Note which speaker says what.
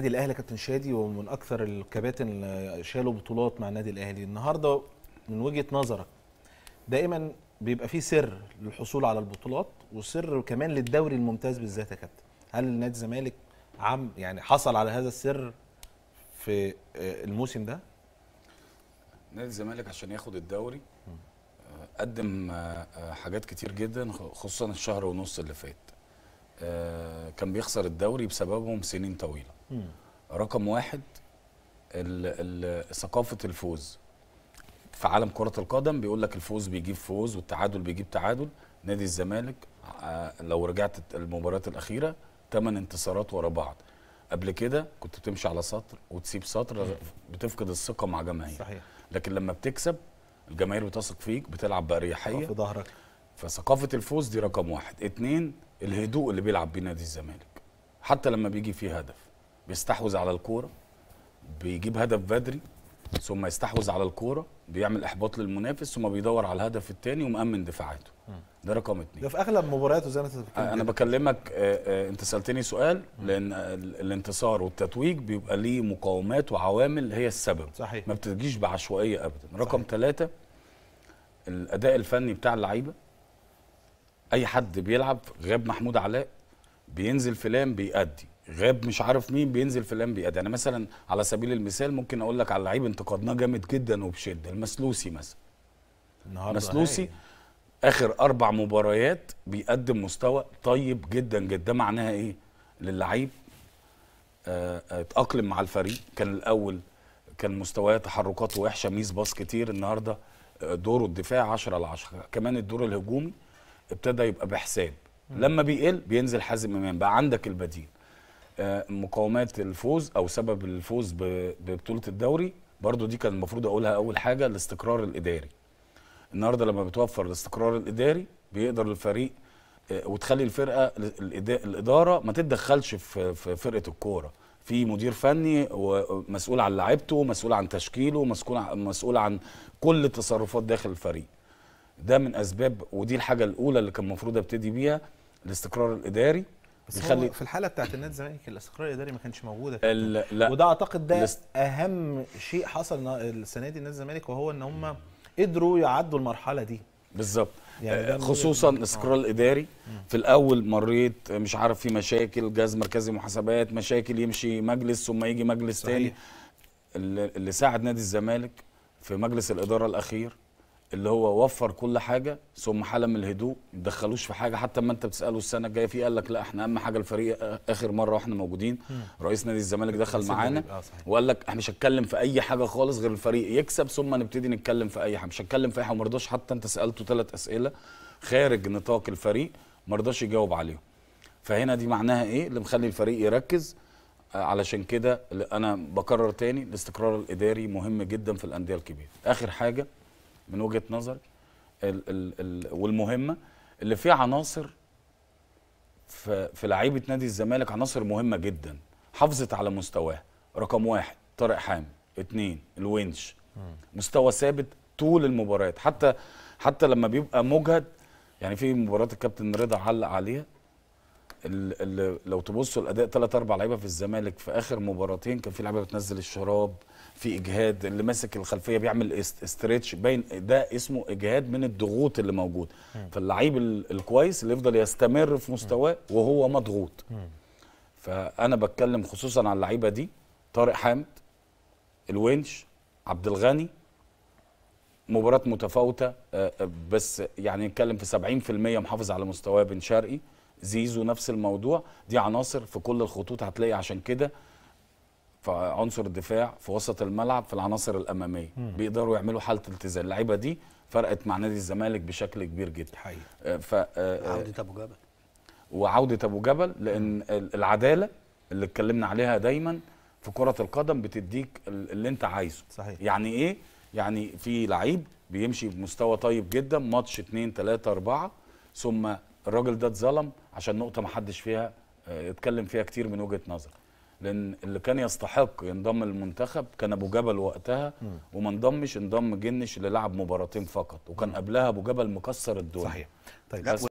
Speaker 1: النادي الاهلي كابتن شادي ومن اكثر الكباتن اللي شالوا بطولات مع النادي الاهلي النهارده من وجهه نظرك دائما بيبقى في سر للحصول على البطولات وسر كمان للدوري الممتاز بالذات يا كابتن هل نادي الزمالك عم يعني حصل على هذا السر في آه، الموسم ده نادي الزمالك عشان ياخد الدوري آه، قدم آه، حاجات كتير جدا خصوصا الشهر ونص اللي فات كان بيخسر الدوري بسببهم سنين طويله رقم واحد ثقافه الفوز في عالم كره القدم بيقول لك الفوز بيجيب فوز والتعادل بيجيب تعادل نادي الزمالك آه، لو رجعت المباريات الاخيره ثمان انتصارات ورا بعض قبل كده كنت بتمشي على سطر وتسيب سطر بتفقد الثقه مع جماهير صحيح. لكن لما بتكسب الجماهير بتثق فيك بتلعب باريحيه في ظهرك فثقافه الفوز دي رقم واحد اتنين الهدوء اللي بيلعب بيه نادي الزمالك حتى لما بيجي فيه هدف بيستحوذ على الكوره بيجيب هدف بدري ثم يستحوذ على الكوره بيعمل احباط للمنافس ثم بيدور على الهدف الثاني ومأمن دفاعاته ده رقم اثنين ده في اغلب مبارياته زي ما انت بتتكلم انا بكلمك آه، آه، انت سالتني سؤال لان الانتصار والتتويج بيبقى ليه مقاومات وعوامل هي السبب صحيح ما بتجيش بعشوائيه ابدا رقم ثلاثة الاداء الفني بتاع اللعيبه اي حد بيلعب غاب محمود علاء بينزل فلان بيأدي غاب مش عارف مين بينزل في الانبياء ده انا يعني مثلا على سبيل المثال ممكن اقول لك على لعيب انتقدناه جامد جدا وبشده المسلوسي مثلا النهارده مسلوسي هاي. اخر اربع مباريات بيقدم مستوى طيب جدا جدا معناها ايه للعيب اتاقلم آه، آه، مع الفريق كان الاول كان مستواه تحركاته وحشه ميز باص كتير النهارده آه، دوره الدفاع 10 على 10 كمان الدور الهجومي ابتدى يبقى بحساب لما بيقل بينزل حازم امام بقى عندك البديل آه، مقومات الفوز او سبب الفوز ببطوله الدوري برضو دي كان المفروض اقولها اول حاجه الاستقرار الاداري النهارده لما بتوفر الاستقرار الاداري بيقدر الفريق آه، وتخلي الفرقه الاداره ما تتدخلش في فرقه الكوره في مدير فني ومسؤول عن لعيبته مسؤول عن تشكيله مسؤول عن كل التصرفات داخل الفريق ده من اسباب ودي الحاجه الاولى اللي كان المفروض ابتدي بيها الاستقرار الاداري بس نخلي في الحاله بتاعت النادي الزمالك الاستقرار الاداري ما كانش موجوده لا وده اعتقد ده لست. اهم شيء حصل السنه دي النادي الزمالك وهو ان هم قدروا يعدوا المرحله دي بالظبط يعني خصوصا الاستقرار آه. الاداري في الاول مريت مش عارف في مشاكل جهاز مركزي محاسبات مشاكل يمشي مجلس ثم يجي مجلس صحيح. اللي ساعد نادي الزمالك في مجلس الاداره الاخير اللي هو وفر كل حاجه ثم حلم الهدوء ما تدخلوش في حاجه حتى ما انت بتساله السنه الجايه فيه قال لك لا احنا اهم حاجه الفريق آه، اخر مره واحنا موجودين رئيس نادي الزمالك دخل معانا آه، وقال لك احنا مش هتكلم في اي حاجه خالص غير الفريق يكسب ثم نبتدي نتكلم في اي حاجه مش هتكلم في اي حاجه وما رضاش حتى انت سالته ثلاث اسئله خارج نطاق الفريق ما رضاش يجاوب عليهم فهنا دي معناها ايه اللي مخلي الفريق يركز آه، علشان كده انا بكرر تاني الاستقرار الاداري مهم جدا في الانديه الكبيره اخر حاجه من وجهه نظري ال ال ال والمهمه اللي فيها عناصر في, في لعيبه نادي الزمالك عناصر مهمه جدا حافظت على مستواها رقم واحد طارق حامد اثنين الونش مستوى ثابت طول المباريات حتى حتى لما بيبقى مجهد يعني في مباراه الكابتن رضا علق عليها لو تبصوا الاداء ثلاث اربع لعيبه في الزمالك في اخر مباراتين كان في لعيبه بتنزل الشراب في اجهاد اللي ماسك الخلفيه بيعمل استريتش باين ده اسمه اجهاد من الضغوط اللي موجود فاللعيب الكويس اللي يفضل يستمر في مستواه وهو مضغوط فانا بتكلم خصوصا على اللعيبه دي طارق حامد الونش عبد الغني مباراه متفاوته آه، آه، بس يعني نتكلم في 70% محافظ على مستواه بن شرقي زيزو نفس الموضوع دي عناصر في كل الخطوط هتلاقي عشان كده في عنصر الدفاع في وسط الملعب في العناصر الاماميه م. بيقدروا يعملوا حاله التزام اللعيبه دي فرقت مع نادي الزمالك بشكل كبير جدا حقيقي آه، ف... آه، آه، عوده ابو جبل وعوده ابو جبل لان العداله اللي اتكلمنا عليها دايما في كره القدم بتديك اللي انت عايزه صحيح. يعني ايه يعني في لعيب بيمشي بمستوى طيب جدا ماتش 2 3 4 ثم الراجل ده اتظلم عشان نقطه ما حدش فيها اتكلم آه، فيها كتير من وجهه نظر لان اللي كان يستحق ينضم للمنتخب كان ابو جبل وقتها وما انضمش انضم جنش اللي لعب مباراتين فقط وكان قبلها ابو جبل مكسر الدنيا صحيح طيب